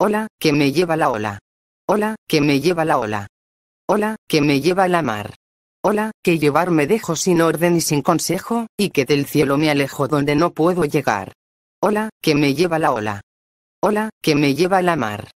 Hola, que me lleva la ola. Hola, que me lleva la ola. Hola, que me lleva la mar. Hola, que llevar me dejo sin orden y sin consejo, y que del cielo me alejo donde no puedo llegar. Hola, que me lleva la ola. Hola, que me lleva la mar.